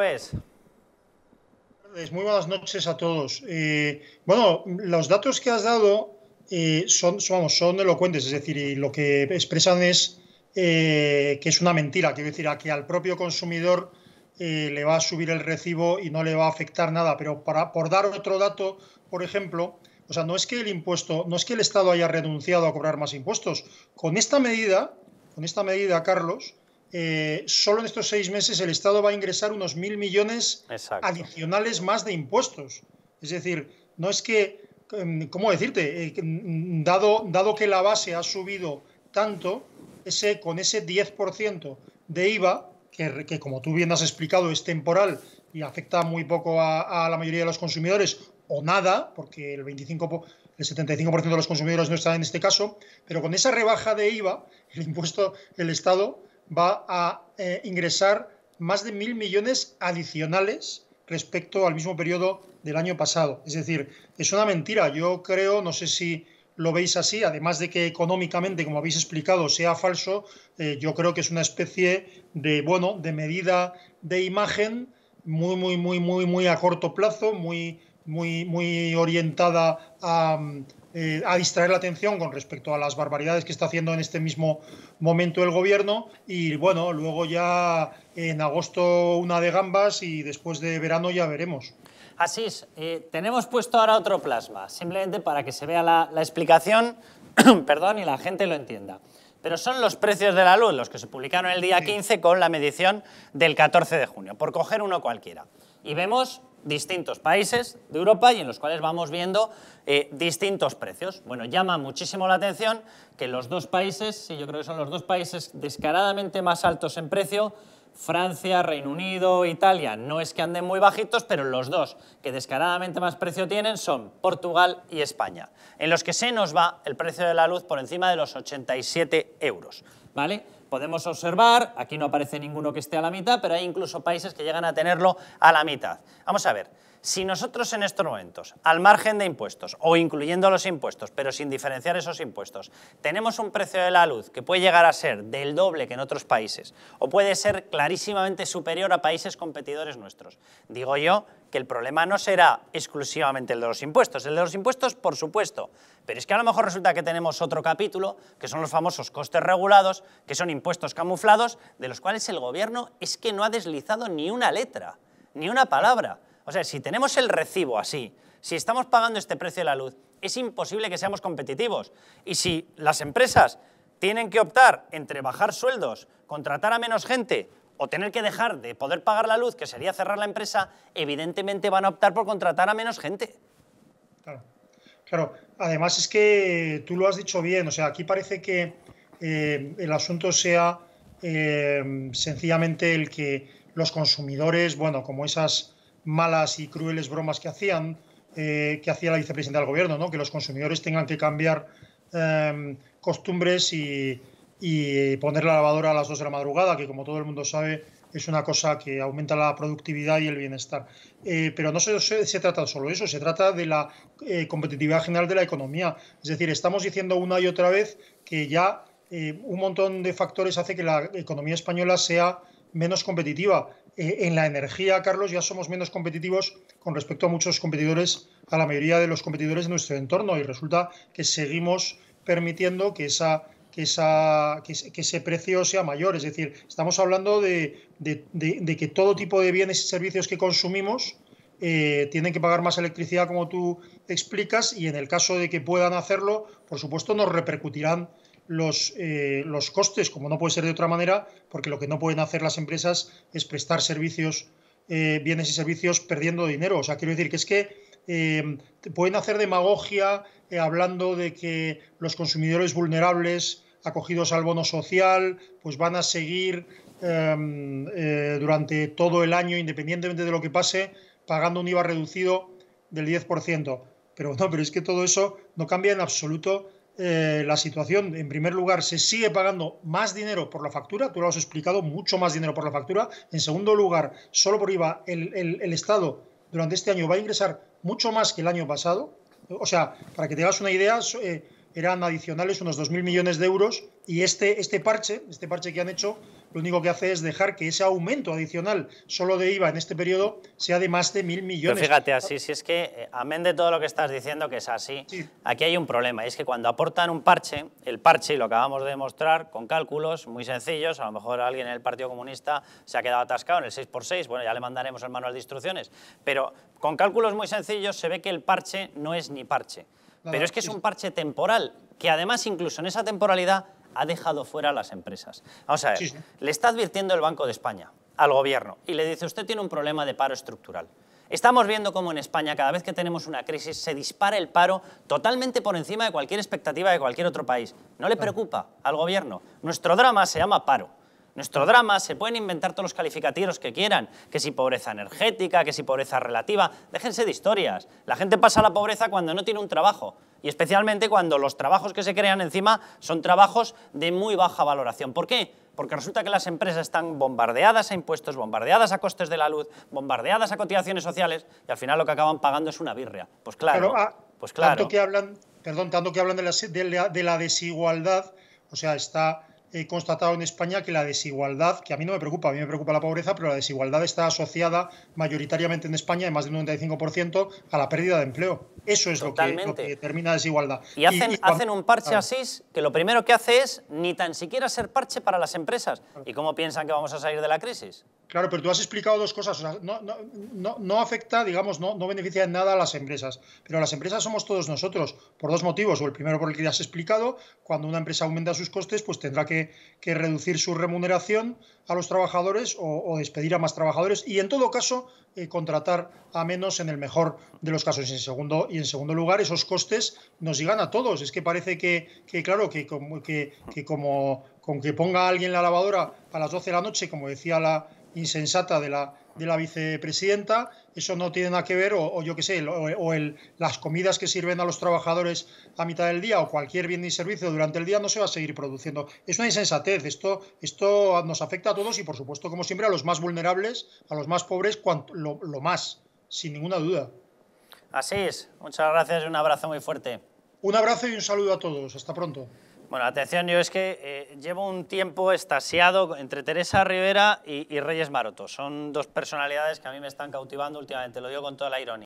vez ves? Muy buenas noches a todos. bueno, los datos que has dado son, son, son elocuentes, es decir, lo que expresan es eh, que es una mentira, quiero decir, a que al propio consumidor eh, le va a subir el recibo y no le va a afectar nada. Pero para, por dar otro dato, por ejemplo, o sea, no es que el impuesto, no es que el Estado haya renunciado a cobrar más impuestos. Con esta medida, con esta medida, Carlos, eh, solo en estos seis meses el Estado va a ingresar unos mil millones adicionales más de impuestos. Es decir, no es que, em, ¿cómo decirte? Eh, mm, dado, dado que la base ha subido tanto, ese, con ese 10% de IVA, que, como tú bien has explicado es temporal y afecta muy poco a, la mayoría de los consumidores o nada, porque el 25 el 75% de los consumidores no está en este caso, pero con esa rebaja de IVA, el impuesto, el Estado va a eh, ingresar más de mil millones adicionales respecto al mismo periodo del año pasado. Es decir, es una mentira. Yo creo, no sé si lo veis así, además de que económicamente, como habéis explicado, sea falso, eh, yo creo que es una especie de, bueno, de medida de imagen muy, muy, muy, muy, muy a corto plazo, muy, muy, muy orientada a, eh, a distraer la atención con respecto a las barbaridades que está haciendo en este mismo momento el gobierno y bueno, luego ya en agosto una de gambas y después de verano ya veremos. Asís, eh, tenemos puesto ahora otro plasma, simplemente para que se vea la, explicación perdón, y la gente lo entienda. Pero son los precios de la luz los que se publicaron el día 15 con la medición del 14 de junio, por coger uno cualquiera. Y vemos distintos países de Europa y en los cuales vamos viendo eh, distintos precios. Bueno, llama muchísimo la atención que los dos países, sí, yo creo que son los dos países descaradamente más altos en precio, Francia, Reino Unido, Italia, no es que anden muy bajitos, pero los dos que descaradamente más precio tienen son Portugal y España, en los que se nos va el precio de la luz por encima de los 87 euros. ¿vale? podemos observar, aquí no aparece ninguno que esté a la mitad, pero hay incluso países que llegan a tenerlo a la mitad. Vamos a ver, si nosotros en estos momentos, al margen de impuestos o incluyendo los impuestos, pero sin diferenciar esos impuestos, tenemos un precio de la luz que puede llegar a ser del doble que en otros países o puede ser clarísimamente superior a países competidores nuestros, digo yo el problema no será exclusivamente el de los impuestos. El de los impuestos, por supuesto, pero es que a lo mejor resulta que tenemos otro capítulo, que son los famosos costes regulados, que son impuestos camuflados, de los cuales el gobierno es que no ha deslizado ni una letra, ni una palabra. O sea, si tenemos el recibo así, si estamos pagando este precio de la luz, es imposible que seamos competitivos. Y si las empresas tienen que optar entre bajar sueldos, contratar a menos gente o tener que dejar de poder pagar la luz, que sería cerrar la empresa, evidentemente van a optar por contratar a menos gente. Claro, claro. Además es que tú lo has dicho bien, o sea, aquí parece que eh, el asunto sea eh, sencillamente el que los consumidores, bueno, como esas malas y crueles bromas que hacían, eh, que hacía la vicepresidenta del gobierno, ¿no? que los consumidores tengan que cambiar costumbres y, y poner la lavadora a las 2 de la madrugada, que como todo el mundo sabe es una cosa que aumenta la productividad y el bienestar. Eh, pero no se, se, trata solo de eso, se trata de la eh, competitividad general de la economía. Es decir, estamos diciendo una y otra vez que ya eh, un montón de factores hace que la economía española sea menos competitiva. en la energía, Carlos, ya somos menos competitivos con respecto a muchos competidores, a la mayoría de los competidores de nuestro entorno, y resulta que seguimos permitiendo que esa que, ese precio sea mayor. Es decir, estamos hablando de, que todo tipo de bienes y servicios que consumimos eh, tienen que pagar más electricidad, como tú explicas, y en el caso de que puedan hacerlo, por supuesto, nos repercutirán los, eh, costes, como no puede ser de otra manera, porque lo que no pueden hacer las empresas es prestar servicios, eh, bienes y servicios perdiendo dinero. O sea, quiero decir que es que em, pueden hacer demagogia hablando de que los consumidores vulnerables acogidos al bono social, pues van a seguir em, eh, durante todo el año, independientemente de lo que pase, pagando un IVA reducido del 10%. Pero bueno, pero es que todo eso no cambia en absoluto eh, la situación. En primer lugar, se sigue pagando más dinero por la factura, tú lo has explicado, mucho más dinero por la factura. En segundo lugar, solo por IVA, el, Estado durante este año va a ingresar mucho más que el año pasado. O sea, para que te hagas una idea, eh, eran adicionales unos 2.000 millones de euros y este, este parche, este parche que han hecho, lo único que hace es dejar que ese aumento adicional solo de IVA en este periodo sea de más de 1.000 millones. Pero fíjate, así, si es que, eh, amén de todo lo que estás diciendo que es así, aquí hay un problema, y es que cuando aportan un parche, el parche, y lo acabamos de demostrar con cálculos muy sencillos, a lo mejor alguien en el Partido Comunista se ha quedado atascado en el 6x6, bueno, ya le mandaremos el manual de instrucciones, pero con cálculos muy sencillos se ve que el parche no es ni parche. Pero es que es un parche temporal, que además incluso en esa temporalidad ha dejado fuera a las empresas. Vamos a ver, le está advirtiendo el Banco de España al gobierno y le dice, usted tiene un problema de paro estructural. Estamos viendo cómo en España cada vez que tenemos una crisis se dispara el paro totalmente por encima de cualquier expectativa de cualquier otro país. No le preocupa al gobierno. Nuestro drama se llama paro nuestro drama, se pueden inventar todos los calificativos que quieran, que si pobreza energética, que si pobreza relativa, déjense de historias. La gente pasa a la pobreza cuando no tiene un trabajo y especialmente cuando los trabajos que se crean encima son trabajos de muy baja valoración. ¿Por qué? Porque resulta que las empresas están bombardeadas a impuestos, bombardeadas a costes de la luz, bombardeadas a cotizaciones sociales y al final lo que acaban pagando es una birria. Pues claro, ah, pues claro. Tanto que hablan, perdón, tanto que hablan de la desigualdad, o sea, está he constatado en España que la desigualdad, que a mí no me preocupa, a mí me preocupa la pobreza, pero la desigualdad está asociada mayoritariamente en España, en más del 95%, a la pérdida de empleo. Eso es lo que, determina la desigualdad. Y hacen, un parche así, que lo primero que hace es ni tan siquiera ser parche para las empresas. ¿Y cómo piensan que vamos a salir de la crisis? Claro, pero tú has explicado dos cosas. O sea, no, no, no, afecta, digamos, no, no beneficia en nada a las empresas. Pero las empresas somos todos nosotros, por dos motivos. O el primero por el que ya has explicado, cuando una empresa aumenta sus costes, pues tendrá que, reducir su remuneración a los trabajadores o, despedir a más trabajadores. Y en todo caso, eh, contratar a menos en el mejor de los casos. Y en segundo, y en segundo lugar, esos costes nos llegan a todos. Es que parece que, claro, que, como, que, que como con que ponga alguien la lavadora a las 12 de la noche, como decía la insensata de la, de la vicepresidenta, eso no tiene nada que ver, o, yo qué sé, o, el, las comidas que sirven a los trabajadores a mitad del día o cualquier bien y servicio durante el día no se va a seguir produciendo. Es una insensatez, esto, esto nos afecta a todos y por supuesto, como siempre, a los más vulnerables, a los más pobres, lo, lo más, sin ninguna duda. Así es, muchas gracias y un abrazo muy fuerte. Un abrazo y un saludo a todos, hasta pronto. Bueno, atención, yo es que eh, llevo un tiempo estasiado entre Teresa Rivera y Reyes Maroto. Son dos personalidades que a mí me están cautivando últimamente, lo digo con toda la ironía.